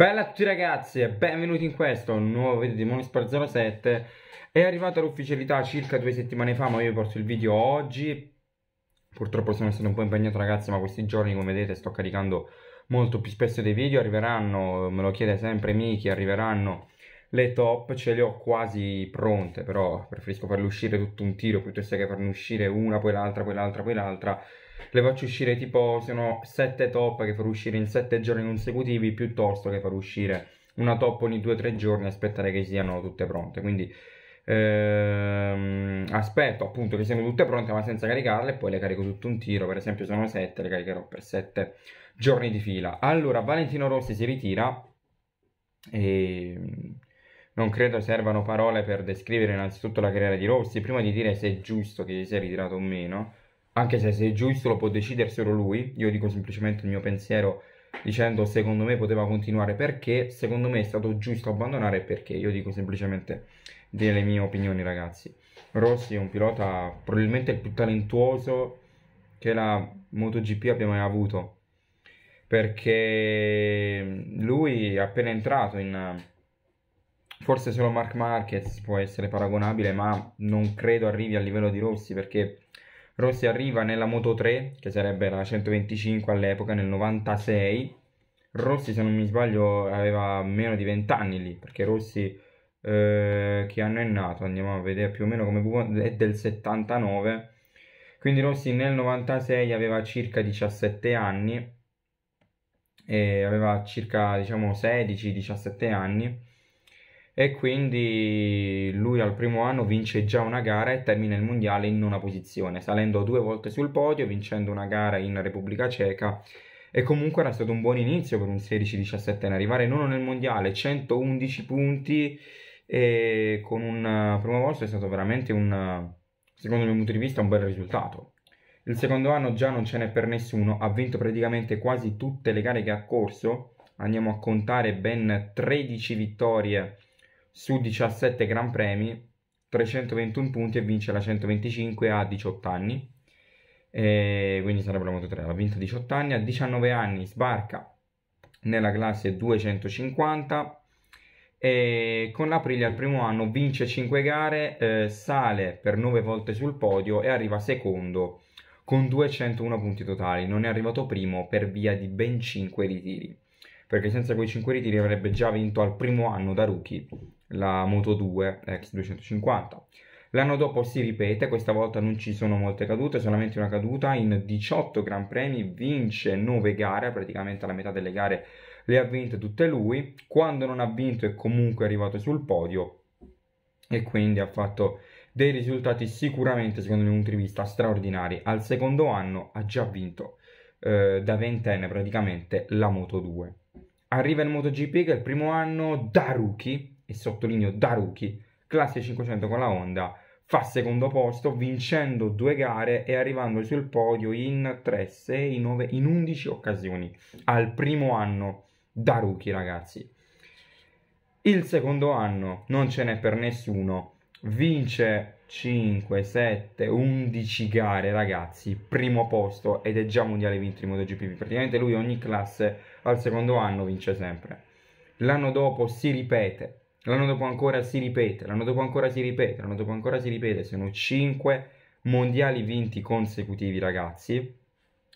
Bella a tutti ragazzi e benvenuti in questo nuovo video di Monisport 07 È arrivata l'ufficialità circa due settimane fa ma io vi porto il video oggi Purtroppo sono stato un po' impegnato ragazzi ma questi giorni come vedete sto caricando molto più spesso dei video Arriveranno, me lo chiede sempre Miki, arriveranno le top ce le ho quasi pronte, però preferisco farle uscire tutto un tiro piuttosto che farne uscire una, poi l'altra, poi l'altra, poi l'altra. Le faccio uscire tipo, sono sette top che farò uscire in sette giorni consecutivi, piuttosto che far uscire una top ogni due o tre giorni e aspettare che siano tutte pronte. Quindi ehm, aspetto appunto che siano tutte pronte ma senza caricarle e poi le carico tutto un tiro. Per esempio sono sette, le caricherò per sette giorni di fila. Allora Valentino Rossi si ritira e ehm, non credo servano parole per descrivere innanzitutto la carriera di Rossi, prima di dire se è giusto che si sia ritirato o meno, anche se se è giusto lo può decidere solo lui, io dico semplicemente il mio pensiero dicendo secondo me poteva continuare perché, secondo me è stato giusto abbandonare perché, io dico semplicemente delle mie opinioni ragazzi. Rossi è un pilota probabilmente il più talentuoso che la MotoGP abbia mai avuto perché lui è appena entrato in Forse solo Mark Marquez può essere paragonabile, ma non credo arrivi al livello di Rossi perché Rossi arriva nella Moto 3, che sarebbe la 125 all'epoca, nel 96. Rossi, se non mi sbaglio, aveva meno di 20 anni lì, perché Rossi eh, che anno è nato? Andiamo a vedere più o meno come è del 79. Quindi Rossi nel 96 aveva circa 17 anni e aveva circa diciamo 16-17 anni e quindi lui al primo anno vince già una gara e termina il mondiale in nona posizione, salendo due volte sul podio, vincendo una gara in Repubblica Ceca e comunque era stato un buon inizio per un 16-17enne, arrivare nono nel mondiale, 111 punti e con un primo posto è stato veramente un, secondo il mio punto di vista, un bel risultato. Il secondo anno già non ce n'è per nessuno, ha vinto praticamente quasi tutte le gare che ha corso, andiamo a contare ben 13 vittorie su 17 Gran Premi, 321 punti e vince la 125 a 18 anni. E quindi sarebbe la Moto 3, l'ha vinta a 18 anni. A 19 anni sbarca nella classe 250 e con l'aprile al primo anno vince 5 gare, eh, sale per 9 volte sul podio e arriva secondo con 201 punti totali. Non è arrivato primo per via di ben 5 ritiri, perché senza quei 5 ritiri avrebbe già vinto al primo anno da rookie la Moto 2 X250. L'anno dopo si ripete, questa volta non ci sono molte cadute, solamente una caduta in 18 Gran Premi, vince 9 gare, praticamente la metà delle gare le ha vinte tutte lui, quando non ha vinto è comunque arrivato sul podio e quindi ha fatto dei risultati sicuramente, secondo il mio punto di vista, straordinari. Al secondo anno ha già vinto eh, da ventenne praticamente la Moto 2. Arriva in MotoGP che è il primo anno da rookie e sottolineo da rookie, classe 500 con la Honda, fa secondo posto vincendo due gare e arrivando sul podio in 3, 6, 9, in 11 occasioni al primo anno da rookie ragazzi. Il secondo anno non ce n'è per nessuno, vince 5, 7, 11 gare ragazzi, primo posto ed è già mondiale vinto in MotoGP, praticamente lui ogni classe al secondo anno vince sempre. L'anno dopo si ripete, L'anno dopo ancora si ripete, l'anno dopo ancora si ripete, l'anno dopo ancora si ripete. Sono 5 mondiali vinti consecutivi, ragazzi.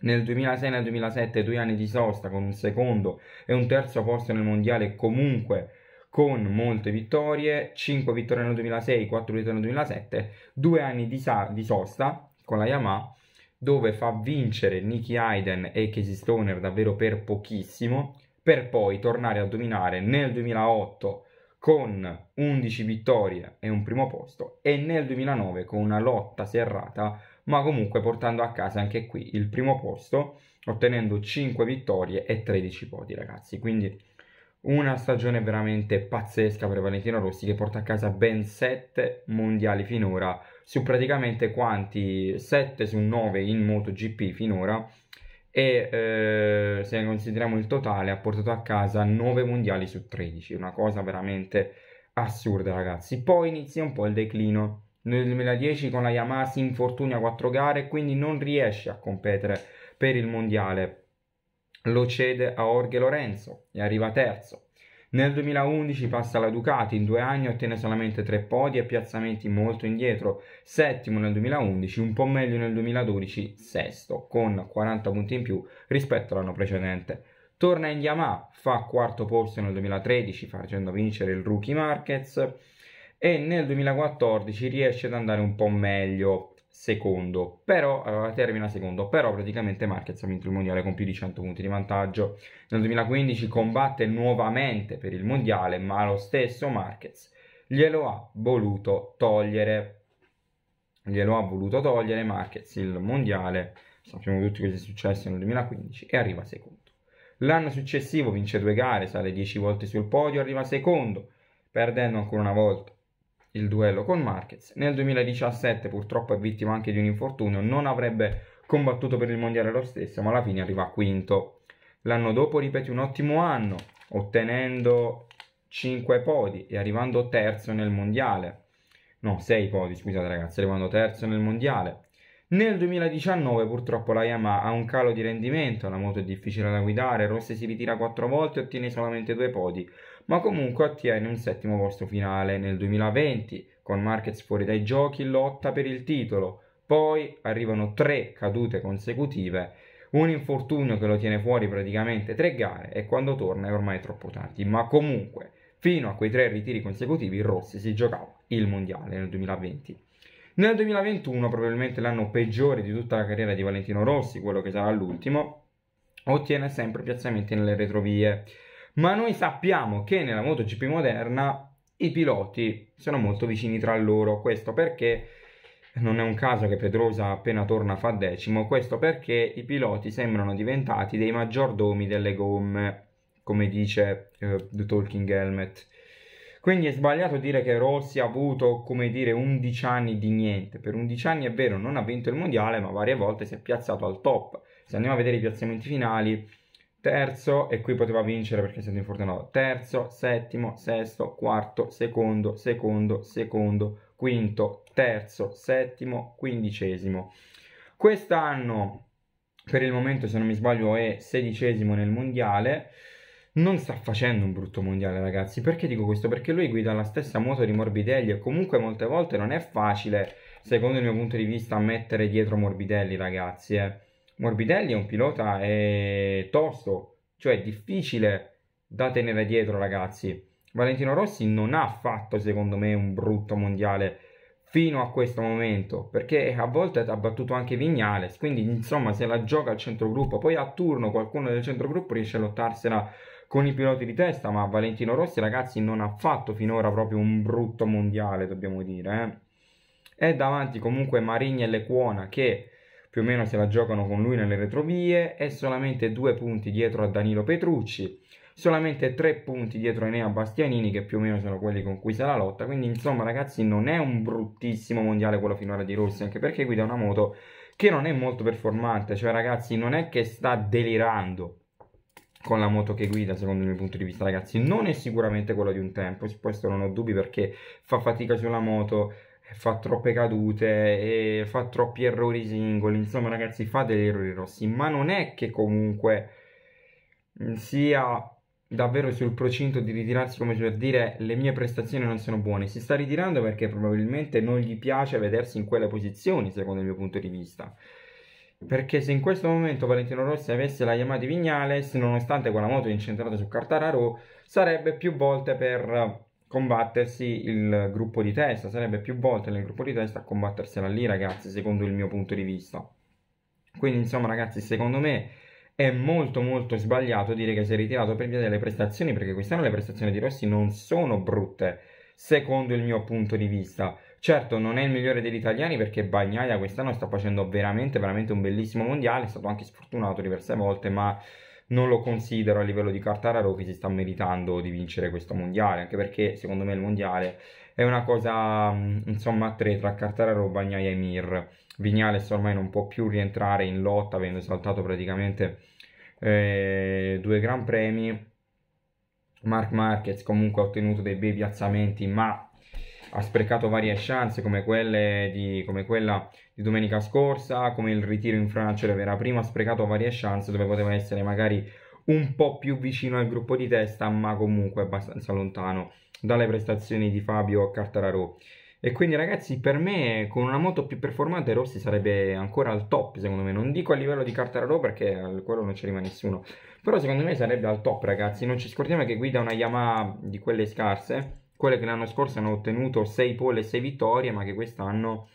Nel 2006 e nel 2007 due anni di sosta con un secondo e un terzo posto nel mondiale comunque con molte vittorie, 5 vittorie nel 2006, 4 vittorie nel 2007, due anni di, di sosta con la Yamaha dove fa vincere Nicky Hayden e Casey Stoner davvero per pochissimo per poi tornare a dominare nel 2008 con 11 vittorie e un primo posto e nel 2009 con una lotta serrata ma comunque portando a casa anche qui il primo posto ottenendo 5 vittorie e 13 podi ragazzi quindi una stagione veramente pazzesca per Valentino Rossi che porta a casa ben 7 mondiali finora su praticamente quanti 7 su 9 in MotoGP finora e eh, se consideriamo il totale ha portato a casa 9 mondiali su 13, una cosa veramente assurda ragazzi. Poi inizia un po' il declino. Nel 2010 con la Yamaha si infortuna 4 gare quindi non riesce a competere per il mondiale. Lo cede a Orge Lorenzo e arriva terzo. Nel 2011 passa alla Ducati, in due anni ottiene solamente tre podi e piazzamenti molto indietro, settimo nel 2011, un po' meglio nel 2012, sesto, con 40 punti in più rispetto all'anno precedente. Torna in Yamaha, fa quarto posto nel 2013 facendo vincere il rookie Marquez e nel 2014 riesce ad andare un po' meglio, secondo, però eh, termina secondo, però praticamente Marquez ha vinto il mondiale con più di 100 punti di vantaggio. Nel 2015 combatte nuovamente per il mondiale, ma lo stesso Marquez glielo ha voluto togliere. Glielo ha voluto togliere Marquez il mondiale, sappiamo tutti cosa è successo nel 2015 e arriva secondo. L'anno successivo vince due gare, sale 10 volte sul podio, arriva secondo, perdendo ancora una volta il duello con Marquez. Nel 2017 purtroppo è vittima anche di un infortunio, non avrebbe combattuto per il mondiale lo stesso, ma alla fine arriva quinto. L'anno dopo ripete un ottimo anno, ottenendo 5 podi e arrivando terzo nel mondiale. No, 6 podi, scusate ragazzi, arrivando terzo nel mondiale. Nel 2019 purtroppo la Yamaha ha un calo di rendimento, la moto è difficile da guidare, Rossi si ritira quattro volte e ottiene solamente due podi, ma comunque ottiene un settimo posto finale. Nel 2020, con Marquez fuori dai giochi, lotta per il titolo. Poi arrivano tre cadute consecutive, un infortunio che lo tiene fuori praticamente tre gare e quando torna è ormai troppo tardi, ma comunque fino a quei tre ritiri consecutivi Rossi si giocava il mondiale nel 2020. Nel 2021, probabilmente l'anno peggiore di tutta la carriera di Valentino Rossi, quello che sarà l'ultimo, ottiene sempre piazzamenti nelle retrovie. Ma noi sappiamo che nella MotoGP moderna i piloti sono molto vicini tra loro, questo perché non è un caso che Pedrosa appena torna fa decimo, questo perché i piloti sembrano diventati dei maggiordomi delle gomme, come dice uh, The Talking Helmet. Quindi è sbagliato dire che Rossi ha avuto, come dire, 11 anni di niente. Per 11 anni è vero, non ha vinto il mondiale, ma varie volte si è piazzato al top. Se andiamo a vedere i piazzamenti finali, terzo, e qui poteva vincere perché è stato infortunato, terzo, settimo, sesto, quarto, secondo, secondo, secondo, quinto, terzo, settimo, quindicesimo. Quest'anno, per il momento, se non mi sbaglio, è sedicesimo nel mondiale non sta facendo un brutto mondiale, ragazzi. Perché dico questo? Perché lui guida la stessa moto di Morbidelli e comunque molte volte non è facile, secondo il mio punto di vista, mettere dietro Morbidelli, ragazzi. Eh. Morbidelli è un pilota eh, tosto, cioè difficile da tenere dietro, ragazzi. Valentino Rossi non ha fatto, secondo me, un brutto mondiale fino a questo momento, perché a volte ha battuto anche Vignales, quindi insomma se la gioca al centrogruppo, poi a turno qualcuno del centrogruppo riesce a lottarsela con i piloti di testa, ma Valentino Rossi ragazzi non ha fatto finora proprio un brutto mondiale, dobbiamo dire. Eh. È davanti comunque Marigna e Lecuona che più o meno se la giocano con lui nelle retrovie, è solamente due punti dietro a Danilo Petrucci, solamente tre punti dietro a Enea Bastianini che più o meno sono quelli con cui se la lotta, quindi insomma ragazzi non è un bruttissimo mondiale quello finora di Rossi, anche perché guida una moto che non è molto performante, cioè ragazzi non è che sta delirando, con la moto che guida, secondo il mio punto di vista, ragazzi, non è sicuramente quello di un tempo, su questo non ho dubbi perché fa fatica sulla moto, eh, fa troppe cadute, e eh, fa troppi errori singoli, insomma ragazzi fa degli errori rossi, ma non è che comunque sia davvero sul procinto di ritirarsi come per dire le mie prestazioni non sono buone si sta ritirando perché probabilmente non gli piace vedersi in quelle posizioni secondo il mio punto di vista perché se in questo momento Valentino Rossi avesse la Yamaha di Vignales, nonostante quella moto è incentrata su Cartararo, sarebbe più volte per combattersi il gruppo di testa, sarebbe più volte nel gruppo di testa a combattersela lì ragazzi, secondo il mio punto di vista. Quindi insomma ragazzi, secondo me è molto molto sbagliato dire che si è ritirato per via delle prestazioni, perché quest'anno le prestazioni di Rossi non sono brutte, secondo il mio punto di vista. Certo, non è il migliore degli italiani perché Bagnaia quest'anno sta facendo veramente, veramente un bellissimo mondiale, è stato anche sfortunato diverse volte, ma non lo considero a livello di Cartararo che si sta meritando di vincere questo mondiale, anche perché secondo me il mondiale è una cosa mm, insomma a tre tra Cartararo, Bagnaia e Mir. Vignales ormai non può più rientrare in lotta avendo saltato praticamente eh, due gran premi. Mark Marquez comunque ha ottenuto dei bei piazzamenti, ma ha sprecato varie chance come, di, come, quella di domenica scorsa, come il ritiro in Francia dove era prima ha sprecato varie chance dove poteva essere magari un po' più vicino al gruppo di testa ma comunque abbastanza lontano dalle prestazioni di Fabio Cartararo. E quindi ragazzi per me con una moto più performante Rossi sarebbe ancora al top secondo me, non dico a livello di Cartararo perché a quello non ci arriva nessuno, però secondo me sarebbe al top ragazzi, non ci scordiamo che guida una Yamaha di quelle scarse quelle che l'anno scorso hanno ottenuto 6 pole e 6 vittorie, ma che quest'anno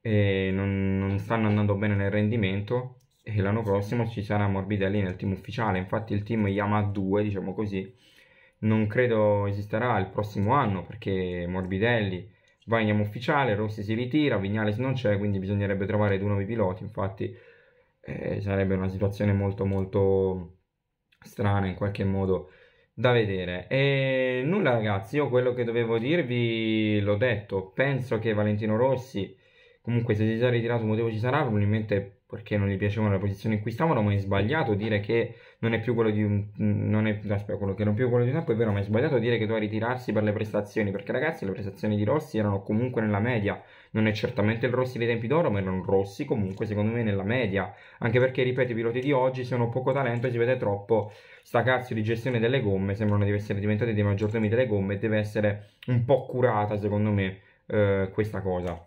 eh, non, non, stanno andando bene nel rendimento e l'anno prossimo ci sarà Morbidelli nel team ufficiale. Infatti il team Yamaha 2, diciamo così, non credo esisterà il prossimo anno perché Morbidelli va in Yamaha ufficiale, Rossi si ritira, Vignales non c'è, quindi bisognerebbe trovare due nuovi piloti. Infatti eh, sarebbe una situazione molto molto strana in qualche modo da vedere. E nulla ragazzi, io quello che dovevo dirvi l'ho detto, penso che Valentino Rossi, comunque se si è già ritirato un motivo ci sarà, probabilmente perché non gli piacevano le posizioni in cui stavano, ma è sbagliato dire che non è più quello di un non è, aspetta, quello che non più quello di un tempo è vero ma è sbagliato dire che doveva ritirarsi per le prestazioni perché ragazzi le prestazioni di Rossi erano comunque nella media non è certamente il Rossi dei tempi d'oro ma erano Rossi comunque secondo me nella media anche perché ripeto i piloti di oggi sono poco talento e si vede troppo sta cazzo di gestione delle gomme sembrano di essere diventati dei maggiordomi delle gomme e deve essere un po' curata secondo me eh, questa cosa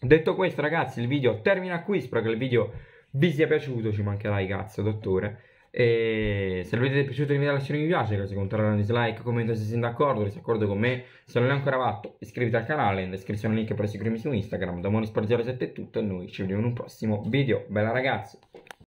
detto questo ragazzi il video termina qui spero che il video vi sia piaciuto ci mancherai, cazzo dottore e se il vedete ti è piaciuto vi lasciare un mi piace, Così controllare un dislike, commenta se siete d'accordo, se sei d'accordo con me. Se non l'hai ancora fatto iscriviti al canale, in descrizione link per seguirmi su Instagram, da Monisport07 è tutto e noi ci vediamo in un prossimo video. Bella ragazzi!